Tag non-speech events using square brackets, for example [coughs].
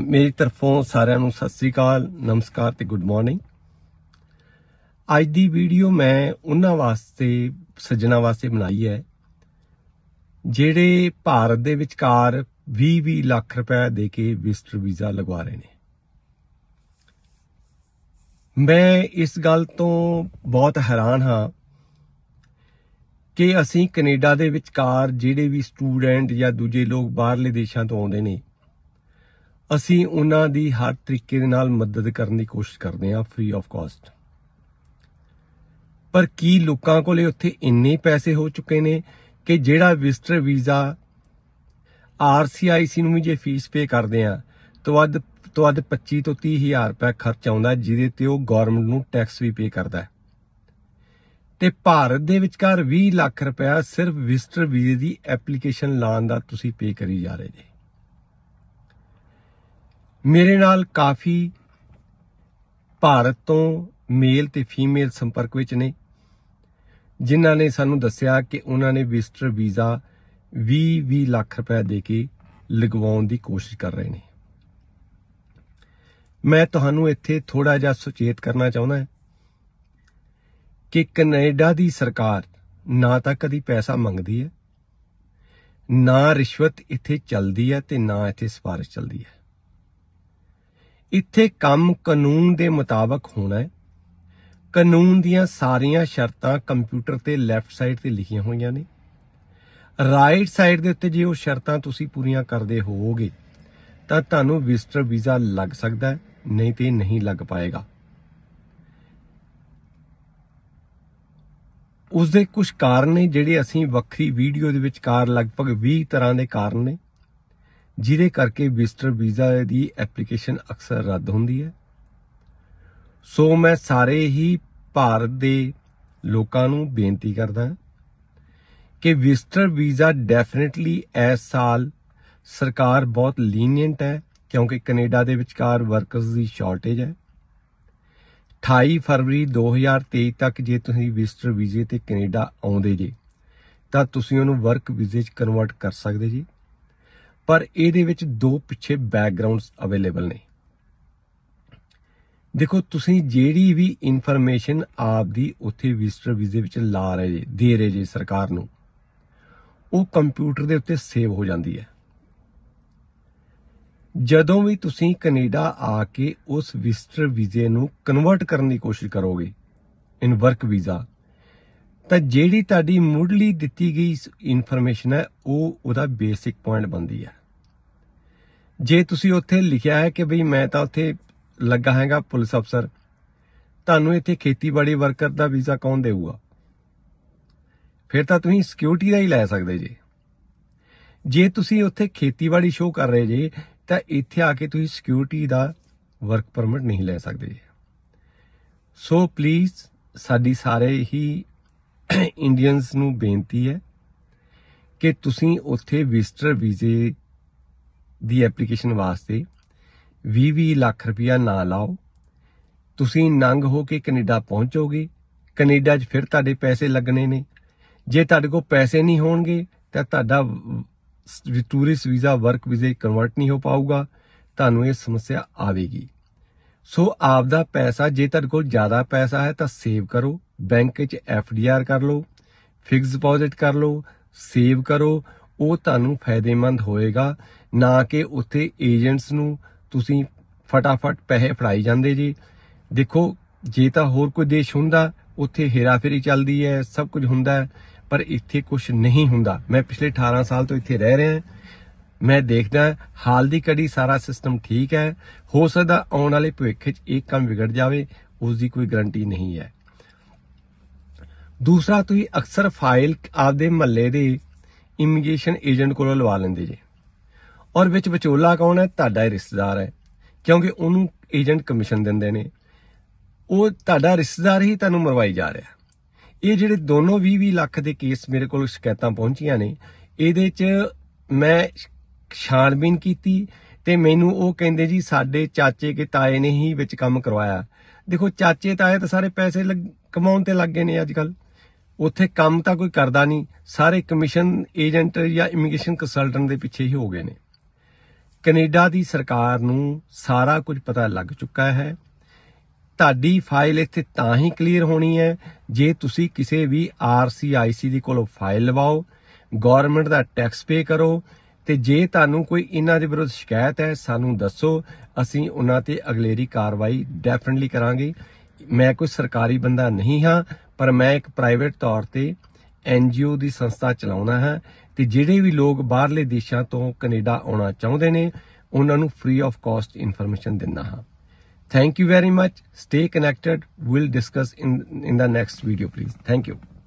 ਮੇਰੀ ਤਰਫੋਂ ਸਾਰਿਆਂ ਨੂੰ ਸਤਿ ਸ੍ਰੀ ਅਕਾਲ ਨਮਸਕਾਰ ਤੇ ਗੁੱਡ ਮਾਰਨਿੰਗ ਅੱਜ ਦੀ ਵੀਡੀਓ ਮੈਂ ਉਹਨਾਂ ਵਾਸਤੇ ਸੱਜਣਾ ਵਾਸਤੇ ਬਣਾਈ ਹੈ ਜਿਹੜੇ ਭਾਰਤ ਦੇ ਵਿਚਕਾਰ 20-20 ਲੱਖ ਰੁਪਏ ਦੇ ਕੇ ਵਿਜ਼ਟਰ ਵੀਜ਼ਾ ਲਗਵਾ ਰਹੇ ਨੇ ਮੈਂ ਇਸ ਗੱਲ ਤੋਂ ਬਹੁਤ ਹੈਰਾਨ ਹਾਂ ਕਿ ਅਸੀਂ ਕੈਨੇਡਾ ਦੇ ਵਿਚਕਾਰ ਜਿਹੜੇ ਵੀ ਸਟੂਡੈਂਟ ਜਾਂ ਦੂਜੇ ਲੋਕ ਬਾਹਰਲੇ ਦੇਸ਼ਾਂ ਤੋਂ ਆਉਂਦੇ ਨੇ ਅਸੀਂ ਉਹਨਾਂ ਦੀ ਹਰ ਤਰੀਕੇ ਦੇ ਨਾਲ ਮਦਦ ਕਰਨ ਦੀ ਕੋਸ਼ਿਸ਼ ਕਰਦੇ ਹਾਂ ਫ੍ਰੀ ਆਫ ਕਾਸਟ ਪਰ ਕੀ ਲੋਕਾਂ ਕੋਲੇ ਉੱਥੇ ਇੰਨੇ ਪੈਸੇ ਹੋ ਚੁੱਕੇ ਨੇ ਕਿ ਜਿਹੜਾ ਵਿਜ਼ਟਰ ਵੀਜ਼ਾ ਆਰਸੀਆਈਸੀ ਨੂੰ ਵੀ ਜੇ ਫੀਸ ਪੇ ਕਰਦੇ ਆ ਤੋ ਵੱਧ ਤੋ ਵੱਧ 25 ਤੋਂ 30 ਹਜ਼ਾਰ ਰੁਪਏ ਖਰਚ ਆਉਂਦਾ ਜਿਹਦੇ ਤੇ ਉਹ ਗਵਰਨਮੈਂਟ ਨੂੰ ਟੈਕਸ ਵੀ ਪੇ ਕਰਦਾ ਹੈ ਤੇ ਭਾਰਤ ਦੇ ਵਿਚਕਾਰ 20 ਲੱਖ ਰੁਪਏ ਸਿਰਫ ਵਿਜ਼ਟਰ ਵੀਜ਼ੇ ਦੀ ਐਪਲੀਕੇਸ਼ਨ ਲਾਉਣ ਦਾ ਤੁਸੀਂ ਪੇ ਕਰੀ ਜਾ ਰਹੇ ਜੀ ਮੇਰੇ ਨਾਲ ਕਾਫੀ ਭਾਰਤ ਤੋਂ ਮੇਲ ਤੇ ਫੀਮੇਲ ਸੰਪਰਕ ਵਿੱਚ ਨੇ ਜਿਨ੍ਹਾਂ ਨੇ ਸਾਨੂੰ ਦੱਸਿਆ ਕਿ ਉਹਨਾਂ ਨੇ ਵਿਜ਼ਟਰ ਵੀਜ਼ਾ 20-20 ਲੱਖ ਰੁਪਏ ਦੇ ਕੇ ਲਗਵਾਉਣ ਦੀ ਕੋਸ਼ਿਸ਼ ਕਰ ਰਹੇ ਨੇ ਮੈਂ ਤੁਹਾਨੂੰ ਇੱਥੇ ਥੋੜਾ ਜਿਹਾ ਸੁਚੇਤ ਕਰਨਾ ਚਾਹੁੰਦਾ ਕਿ ਕੈਨੇਡਾ ਦੀ ਸਰਕਾਰ ਨਾ ਤਾਂ ਕਦੀ ਪੈਸਾ ਮੰਗਦੀ ਹੈ ਨਾ ਰਿਸ਼ਵਤ ਇੱਥੇ ਚੱਲਦੀ ਹੈ ਤੇ ਨਾ ਇੱਥੇ ਸਿਫਾਰਿਸ਼ ਚੱਲਦੀ ਹੈ ਇੱਥੇ ਕੰਮ ਕਾਨੂੰਨ ਦੇ ਮੁਤਾਬਕ ਹੋਣਾ ਹੈ ਕਾਨੂੰਨ ਦੀਆਂ ਸਾਰੀਆਂ ਸ਼ਰਤਾਂ ਕੰਪਿਊਟਰ ਤੇ ਲੈਫਟ ਸਾਈਡ ਤੇ ਲਿਖੀਆਂ ਹੋਈਆਂ ਨੇ ਰਾਈਟ ਸਾਈਡ ਦੇ ਉੱਤੇ ਜੇ ਉਹ ਸ਼ਰਤਾਂ ਤੁਸੀਂ ਪੂਰੀਆਂ ਕਰਦੇ ਹੋਵੋਗੇ ਤਾਂ ਤੁਹਾਨੂੰ ਵਿਜ਼ਟਰ ਵੀਜ਼ਾ ਲੱਗ ਸਕਦਾ ਹੈ ਨਹੀਂ ਤੇ ਨਹੀਂ ਲੱਗ ਪਾਏਗਾ ਉਸ ਦੇ ਕੁਝ ਕਾਰਨ ਨੇ ਜਿਹੜੇ ਅਸੀਂ ਵੱਖਰੀ ਵੀਡੀਓ ਦੇ ਵਿੱਚ ਕਾਰ ਲਗਭਗ 20 ਤਰ੍ਹਾਂ ਦੇ ਕਾਰਨ ਨੇ ਜਿਹਦੇ ਕਰਕੇ ਵਿਜ਼ਟਰ ਵੀਜ਼ਾ ਦੀ ਐਪਲੀਕੇਸ਼ਨ ਅਕਸਰ ਰੱਦ ਹੁੰਦੀ ਹੈ ਸੋ ਮੈਂ ਸਾਰੇ ਹੀ ਭਾਰਤ ਦੇ ਲੋਕਾਂ ਨੂੰ ਬੇਨਤੀ ਕਰਦਾ ਕਿ ਵਿਜ਼ਟਰ ਵੀਜ਼ਾ ਡੈਫੀਨਿਟਲੀ ਇਸ ਸਾਲ ਸਰਕਾਰ ਬਹੁਤ ਲੀਨੀਅੰਟ ਹੈ ਕਿਉਂਕਿ ਕੈਨੇਡਾ ਦੇ ਵਿਚਕਾਰ ਵਰਕਰਸ ਦੀ ਸ਼ਾਰਟੇਜ ਹੈ 28 ਫਰਵਰੀ 2023 ਤੱਕ ਜੇ ਤੁਸੀਂ ਵਿਜ਼ਟਰ ਵੀਜ਼ੇ ਤੇ ਕੈਨੇਡਾ ਆਉਂਦੇ ਜੇ ਤਾਂ ਤੁਸੀਂ ਉਹਨੂੰ ਵਰਕ ਵੀਜ਼ੇ 'ਚ ਕਨਵਰਟ ਕਰ ਸਕਦੇ ਜੀ ਪਰ ਇਹਦੇ ਵਿੱਚ ਦੋ ਪਿੱਛੇ ਬੈਕਗ੍ਰਾਉਂਡਸ ਅਵੇਲੇਬਲ ਨੇ ਦੇਖੋ ਤੁਸੀਂ ਜਿਹੜੀ ਵੀ ਇਨਫੋਰਮੇਸ਼ਨ ਆਪ ਦੀ ਉੱਥੇ ਵਿਜ਼ਟਰ ਵੀਜ਼ੇ ਵਿੱਚ ਲਾ ਰਹੇ ਜੀ ਦੇ ਰਹੇ ਜੀ ਸਰਕਾਰ ਨੂੰ ਉਹ ਕੰਪਿਊਟਰ ਦੇ ਉੱਤੇ ਸੇਵ ਹੋ ਜਾਂਦੀ ਹੈ ਜਦੋਂ ਵੀ ਤੁਸੀਂ ਕੈਨੇਡਾ ਆ ਕੇ ਉਸ ਵਿਜ਼ਟਰ ਵੀਜ਼ੇ ਨੂੰ ਕਨਵਰਟ ਕਰਨ ਦੀ ਕੋਸ਼ਿਸ਼ ਕਰੋਗੇ ਇਨ ਵਰਕ ਵੀਜ਼ਾ ਤਾਂ ਜਿਹੜੀ ਤੁਹਾਡੀ ਮੁੱਢਲੀ ਦਿੱਤੀ ਗਈ ਇਨਫੋਰਮੇਸ਼ਨ ਹੈ ਉਹ ਉਹਦਾ ਬੇਸਿਕ ਪੁਆਇੰਟ ਬਣਦੀ ਹੈ ਜੇ ਤੁਸੀਂ ਉੱਥੇ ਲਿਖਿਆ ਹੈ ਕਿ ਬਈ ਮੈਂ ਤਾਂ ਉੱਥੇ ਲੱਗਾ ਹੈਗਾ ਪੁਲਿਸ ਅਫਸਰ ਤੁਹਾਨੂੰ ਇੱਥੇ ਖੇਤੀਬਾੜੀ ਵਰਕਰ ਦਾ ਵੀਜ਼ਾ ਕੌਣ ਦੇਊਗਾ ਫਿਰ ਤਾਂ ਤੁਸੀਂ ਸਿਕਿਉਰਿਟੀ ਦਾ ਹੀ ਲੈ ਸਕਦੇ ਜੀ ਜੇ ਤੁਸੀਂ ਉੱਥੇ ਖੇਤੀਬਾੜੀ ਸ਼ੋਅ ਕਰ ਰਹੇ ਜੀ ਤਾਂ ਇੱਥੇ ਆ ਕੇ ਤੁਸੀਂ ਸਿਕਿਉਰਿਟੀ ਦਾ ਵਰਕ ਪਰਮਿਟ ਨਹੀਂ ਲੈ ਸਕਦੇ ਜੀ ਸੋ ਪਲੀਜ਼ ਸਾਡੀ ਸਾਰੇ ਹੀ ਇੰਡੀਅਨਸ [coughs] ਨੂੰ ਬੇਨਤੀ ਹੈ ਕਿ ਤੁਸੀਂ ਉੱਥੇ ਵਿਜ਼ਟਰ ਵੀਜ਼ੇ ਦੀ ਐਪਲੀਕੇਸ਼ਨ ਵਾਸਤੇ 20-20 ਲੱਖ ਰੁਪਇਆ ਨਾ ਲਾਓ ਤੁਸੀਂ ਨੰਗ ਹੋ ਕੇ ਕੈਨੇਡਾ ਪਹੁੰਚੋਗੇ ਕੈਨੇਡਾ 'ਚ ਫਿਰ ਤੁਹਾਡੇ ਪੈਸੇ ਲੱਗਣੇ ਨੇ ਜੇ ਤੁਹਾਡੇ ਕੋਲ ਪੈਸੇ ਨਹੀਂ ਹੋਣਗੇ ਤਾਂ ਤੁਹਾਡਾ ਟੂਰਿਸਟ ਵੀਜ਼ਾ ਵਰਕ ਵੀਜ਼ੇ ਕਨਵਰਟ ਨਹੀਂ ਹੋ ਪਾਊਗਾ ਤੁਹਾਨੂੰ ਇਹ ਸਮੱਸਿਆ ਆਵੇਗੀ ਸੋ ਆਪ ਦਾ ਪੈਸਾ ਜੇ ਤੁਹਾਡੇ ਕੋਲ ਜ਼ਿਆਦਾ ਪੈਸਾ ਹੈ ਤਾਂ ਸੇਵ ਕਰੋ ਬੈਂਕ 'ਚ ਐਫਡੀਆਰ ਕਰ ਲਓ ਫਿਕਸ ਡਿਪੋਜ਼ਿਟ ਕਰ ਲਓ ਸੇਵ ਕਰੋ ਉਹ ਤੁਹਾਨੂੰ ਫਾਇਦੇਮੰਦ ਹੋਏਗਾ ਨਾ ਕਿ ਉੱਥੇ ਏਜੰਟਸ ਨੂੰ ਤੁਸੀਂ ਫਟਾਫਟ ਪੈਸੇ ਫੜਾਈ ਜਾਂਦੇ ਜੀ ਦੇਖੋ ਜੇ ਤਾਂ ਹੋਰ ਕੋਈ ਦੇਸ਼ ਹੁੰਦਾ ਉੱਥੇ ਹੇਰਾਫੇਰੀ ਚੱਲਦੀ ਹੈ ਸਭ ਕੁਝ ਹੁੰਦਾ ਪਰ ਇੱਥੇ ਕੁਝ ਨਹੀਂ ਹੁੰਦਾ ਮੈਂ ਪਿਛਲੇ 18 ਸਾਲ ਤੋਂ ਇੱਥੇ ਰਹਿ ਰਿਹਾ ਮੈਂ ਦੇਖਦਾ ਹਾਲ ਦੀ ਕੜੀ ਸਾਰਾ ਸਿਸਟਮ ਠੀਕ ਹੈ ਹੋ ਸਕਦਾ ਆਉਣ ਵਾਲੇ ਭਵਿੱਖ 'ਚ ਇਹ ਕੰਮ ਵਿਗੜ ਜਾਵੇ ਉਸ ਦੀ ਕੋਈ ਗਾਰੰਟੀ ਨਹੀਂ ਹੈ ਦੂਸਰਾ ਤੁਸੀਂ ਅਕਸਰ ਫਾਈਲ ਆਪਦੇ ਮਹੱਲੇ ਦੇ ਇਮੀਗ੍ਰੇਸ਼ਨ ਏਜੰਟ ਕੋਲੋਂ ਲਵਾ ਲੈਂਦੇ ਜੇ ਔਰ ਵਿੱਚ ਵਿਚੋਲਾ ਕੌਣ ਹੈ ਤੁਹਾਡਾ ਹੀ ਰਿਸ਼ਤੇਦਾਰ ਹੈ ਕਿਉਂਕਿ ਉਹਨੂੰ ਏਜੰਟ ਕਮਿਸ਼ਨ ਦਿੰਦੇ ਨੇ ਉਹ ਤੁਹਾਡਾ ਰਿਸ਼ਤੇਦਾਰ ਹੀ ਤੁਹਾਨੂੰ ਮਰਵਾਈ ਜਾ ਰਿਹਾ ਇਹ ਜਿਹੜੇ ਦੋਨੋਂ 20-20 ਲੱਖ ਦੇ ਕੇਸ ਮੇਰੇ ਕੋਲ ਸ਼ਿਕਾਇਤਾਂ ਪਹੁੰਚੀਆਂ ਨੇ ਇਹਦੇ 'ਚ ਮੈਂ ਛਾਣਬੀਨ ਕੀਤੀ ਤੇ ਮੈਨੂੰ ਉਹ ਕਹਿੰਦੇ ਜੀ ਸਾਡੇ ਚਾਚੇ ਕੇ ਤਾਏ ਨੇ ਹੀ ਵਿੱਚ ਕੰਮ ਕਰਵਾਇਆ ਦੇਖੋ ਚਾਚੇ ਤਾਏ ਤਾਂ ਸਾਰੇ ਪੈਸੇ ਕਮਾਉਣ ਤੇ ਲੱਗ ਗਏ ਨੇ ਅੱਜ ਕੱਲ ਉੱਥੇ ਕੰਮ ਤਾਂ ਕੋਈ ਕਰਦਾ ਨਹੀਂ ਸਾਰੇ ਕਮਿਸ਼ਨ ਏਜੰਟ ਜਾਂ ਇਮੀਗ੍ਰੇਸ਼ਨ ਕੰਸਲਟੈਂਟ ਦੇ ਪਿੱਛੇ ਹੀ ਹੋ ਗਏ ਨੇ ਕੈਨੇਡਾ ਦੀ ਸਰਕਾਰ ਨੂੰ ਸਾਰਾ ਕੁਝ ਪਤਾ ਲੱਗ ਚੁੱਕਾ ਹੈ ਤੁਹਾਡੀ ਫਾਈਲ ਇੱਥੇ ਤਾਂ ਹੀ ਕਲੀਅਰ ਹੋਣੀ ਹੈ ਜੇ ਤੁਸੀਂ ਕਿਸੇ ਵੀ ਆਰਸੀਆਈਸੀ ਦੀ ਕੋਲੋਂ ਫਾਈਲ ਲਵਾਓ ਗਵਰਨਮੈਂਟ ਦਾ ਟੈਕਸ ਪੇ ਕਰੋ ਤੇ ਜੇ ਤੁਹਾਨੂੰ ਕੋਈ ਇਹਨਾਂ ਦੇ ਵਿਰੁੱਧ ਸ਼ਿਕਾਇਤ ਹੈ ਸਾਨੂੰ ਦੱਸੋ ਅਸੀਂ ਉਹਨਾਂ ਤੇ ਅਗਲੇਰੀ ਕਾਰਵਾਈ ਡੈਫੀਨਿਟਲੀ ਕਰਾਂਗੇ ਮੈਂ ਕੋਈ ਸਰਕਾਰੀ ਬੰਦਾ ਨਹੀਂ ਹਾਂ ਪਰ ਮੈਂ ਇੱਕ ਪ੍ਰਾਈਵੇਟ ਤੌਰ ਤੇ ਐਨਜੀਓ ਦੀ ਸੰਸਥਾ ਚਲਾਉਣਾ ਹੈ ਤੇ ਜਿਹੜੇ ਵੀ ਲੋਕ ਬਾਹਰਲੇ ਦੇਸ਼ਾਂ ਤੋਂ ਕੈਨੇਡਾ ਆਉਣਾ ਚਾਹੁੰਦੇ ਨੇ ਉਹਨਾਂ ਨੂੰ ਫ੍ਰੀ ਆਫ ਕਾਸਟ ਇਨਫੋਰਮੇਸ਼ਨ ਦਿੰਨਾ ਹਾਂ thank you very much stay connected will discuss in in the next video please thank you